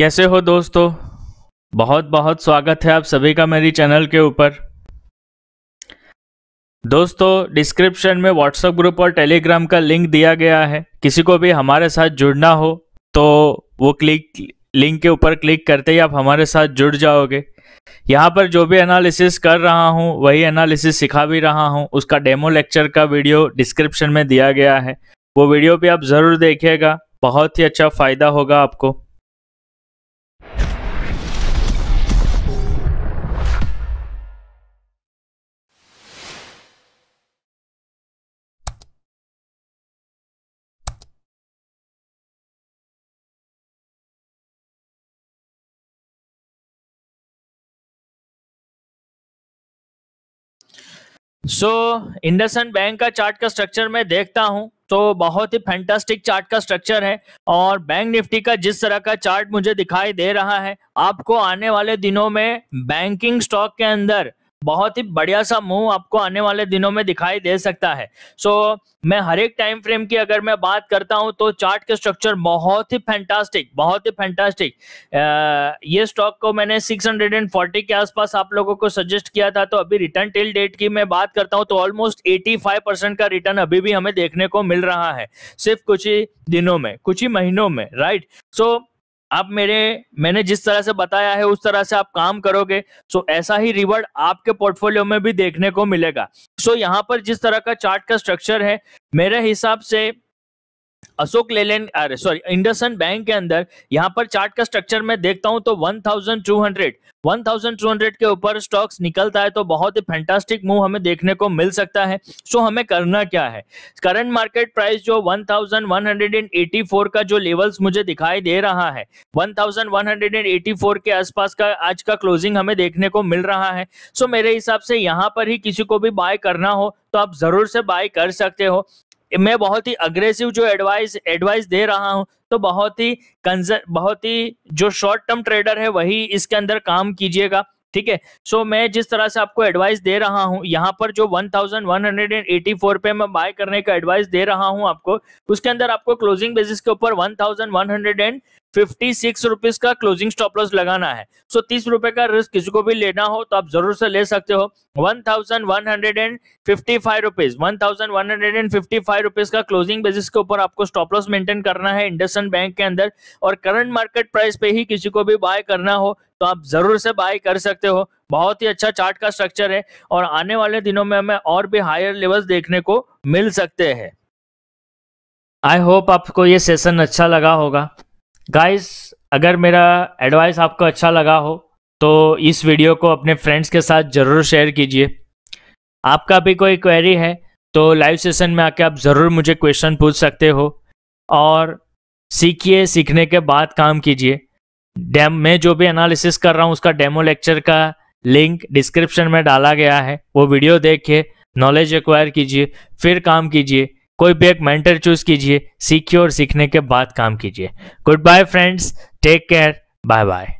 कैसे हो दोस्तों बहुत बहुत स्वागत है आप सभी का मेरी चैनल के ऊपर दोस्तों डिस्क्रिप्शन में व्हाट्सएप ग्रुप और टेलीग्राम का लिंक दिया गया है किसी को भी हमारे साथ जुड़ना हो तो वो क्लिक लिंक के ऊपर क्लिक करते ही आप हमारे साथ जुड़ जाओगे यहाँ पर जो भी एनालिसिस कर रहा हूँ वही एनालिसिस सिखा भी रहा हूँ उसका डेमो लेक्चर का वीडियो डिस्क्रिप्शन में दिया गया है वो वीडियो भी आप ज़रूर देखिएगा बहुत ही अच्छा फ़ायदा होगा आपको सो इंडसन बैंक का चार्ट का स्ट्रक्चर मैं देखता हूँ तो बहुत ही फैंटास्टिक चार्ट का स्ट्रक्चर है और बैंक निफ्टी का जिस तरह का चार्ट मुझे दिखाई दे रहा है आपको आने वाले दिनों में बैंकिंग स्टॉक के अंदर बहुत ही बढ़िया सा मूव आपको आने वाले दिनों में दिखाई दे सकता है सो so, मैं हर एक टाइम फ्रेम की अगर मैं बात करता हूं तो चार्ट के स्ट्रक्चर बहुत ही फैंटास्टिक बहुत ही फैंटास्टिक ये स्टॉक को मैंने 640 के आसपास आप लोगों को सजेस्ट किया था तो अभी रिटर्न टिल डेट की मैं बात करता हूं तो ऑलमोस्ट 85 परसेंट का रिटर्न अभी भी हमें देखने को मिल रहा है सिर्फ कुछ ही दिनों में कुछ ही महीनों में राइट सो so, आप मेरे मैंने जिस तरह से बताया है उस तरह से आप काम करोगे सो तो ऐसा ही रिवर्ड आपके पोर्टफोलियो में भी देखने को मिलेगा सो यहाँ पर जिस तरह का चार्ट का स्ट्रक्चर है मेरे हिसाब से अशोक लेलैंड अरे सॉरी इंडसन बैंक के अंदर यहां पर चार्ट का स्ट्रक्चर में देखता हूं तो 1200 1200 के ऊपर स्टॉक्स निकलता है तो बहुत ही फैंटास्टिक मूव हमें देखने को मिल सकता है सो so हमें करना क्या है करंट मार्केट प्राइस जो 1184 का जो लेवल्स मुझे दिखाई दे रहा है 1184 के आसपास का आज का क्लोजिंग हमें देखने को मिल रहा है सो so मेरे हिसाब से यहाँ पर ही किसी को भी बाय करना हो तो आप जरूर से बाय कर सकते हो मैं बहुत ही अग्रेसिव जो एडवाइस एडवाइस दे रहा हूं तो बहुत ही कंजर बहुत ही जो शॉर्ट टर्म ट्रेडर है वही इसके अंदर काम कीजिएगा ठीक है सो मैं जिस तरह से आपको एडवाइस दे रहा हूँ यहाँ पर जो 1184 पे मैं बाय करने का एडवाइस दे रहा हूँ आपको उसके अंदर आपको क्लोजिंग बेसिस के ऊपर 1100 एंड फिफ्टी सिक्स रुपीज का क्लोजिंग स्टॉप लॉस लगाना है सो तीस रुपए का रिस्क किसी को भी लेना हो तो आप जरूर से ले सकते हो one thousand one hundred and fifty five rupees one thousand one hundred and fifty five rupees का क्लोजिंग बेसिस के ऊपर आपको स्टॉप लॉस मेंटेन करना है इंडसन बैंक के अंदर और करंट मार्केट प्राइस पे ही किसी को भी बाय करना हो तो आप जरूर से बाय कर सकते हो बहुत ही अच्छा चार्ट का स्ट्रक्चर है और आने वाले दिनों में हमें और भी हायर लेवल्स देखने को मिल सकते हैं आई होप आपको ये सेशन अच्छा लगा होगा गाइस अगर मेरा एडवाइस आपको अच्छा लगा हो तो इस वीडियो को अपने फ्रेंड्स के साथ ज़रूर शेयर कीजिए आपका भी कोई क्वेरी है तो लाइव सेशन में आके आप ज़रूर मुझे क्वेश्चन पूछ सकते हो और सीखिए सीखने के बाद काम कीजिए डैम मैं जो भी एनालिसिस कर रहा हूँ उसका डेमो लेक्चर का लिंक डिस्क्रिप्शन में डाला गया है वो वीडियो देखिए नॉलेज एक्वायर कीजिए फिर काम कीजिए कोई भी एक मेंटर चूज कीजिए सीखिए और सीखने के बाद काम कीजिए good bye friends take care bye bye